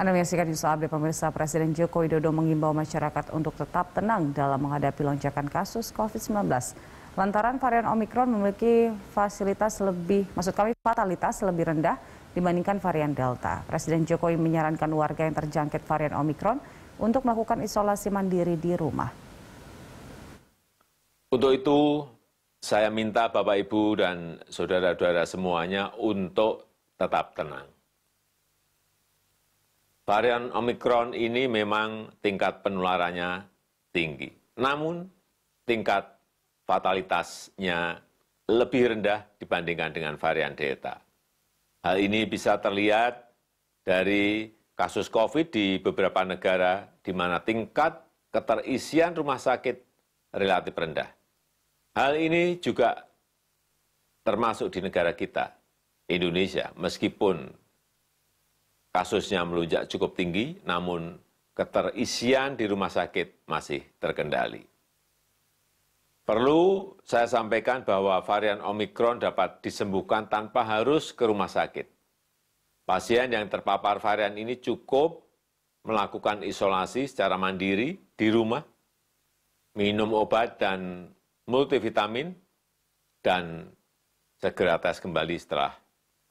Anda menyaksikan Yusuf Abdi pemirsa Presiden Joko Widodo mengimbau masyarakat untuk tetap tenang dalam menghadapi lonjakan kasus COVID-19. Lantaran varian Omikron memiliki fasilitas lebih, maksud kami fatalitas lebih rendah dibandingkan varian Delta. Presiden Jokowi menyarankan warga yang terjangkit varian Omikron untuk melakukan isolasi mandiri di rumah. Untuk itu, saya minta Bapak Ibu dan saudara-saudara semuanya untuk tetap tenang varian Omikron ini memang tingkat penularannya tinggi. Namun tingkat fatalitasnya lebih rendah dibandingkan dengan varian Delta. Hal ini bisa terlihat dari kasus COVID di beberapa negara di mana tingkat keterisian rumah sakit relatif rendah. Hal ini juga termasuk di negara kita, Indonesia, meskipun kasusnya melonjak cukup tinggi, namun keterisian di rumah sakit masih terkendali. Perlu saya sampaikan bahwa varian Omikron dapat disembuhkan tanpa harus ke rumah sakit. Pasien yang terpapar varian ini cukup melakukan isolasi secara mandiri di rumah, minum obat dan multivitamin, dan segera tes kembali setelah